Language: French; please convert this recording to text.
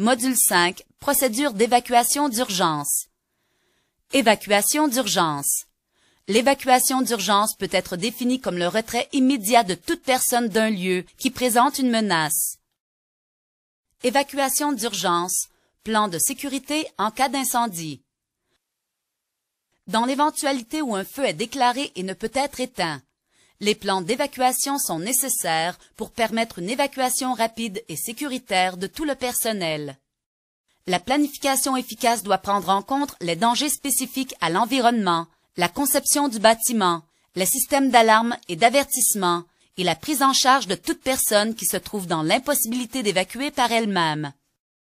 Module 5, procédure d'évacuation d'urgence. Évacuation d'urgence. L'évacuation d'urgence peut être définie comme le retrait immédiat de toute personne d'un lieu qui présente une menace. Évacuation d'urgence. Plan de sécurité en cas d'incendie. Dans l'éventualité où un feu est déclaré et ne peut être éteint, les plans d'évacuation sont nécessaires pour permettre une évacuation rapide et sécuritaire de tout le personnel. La planification efficace doit prendre en compte les dangers spécifiques à l'environnement, la conception du bâtiment, les systèmes d'alarme et d'avertissement et la prise en charge de toute personne qui se trouve dans l'impossibilité d'évacuer par elle-même.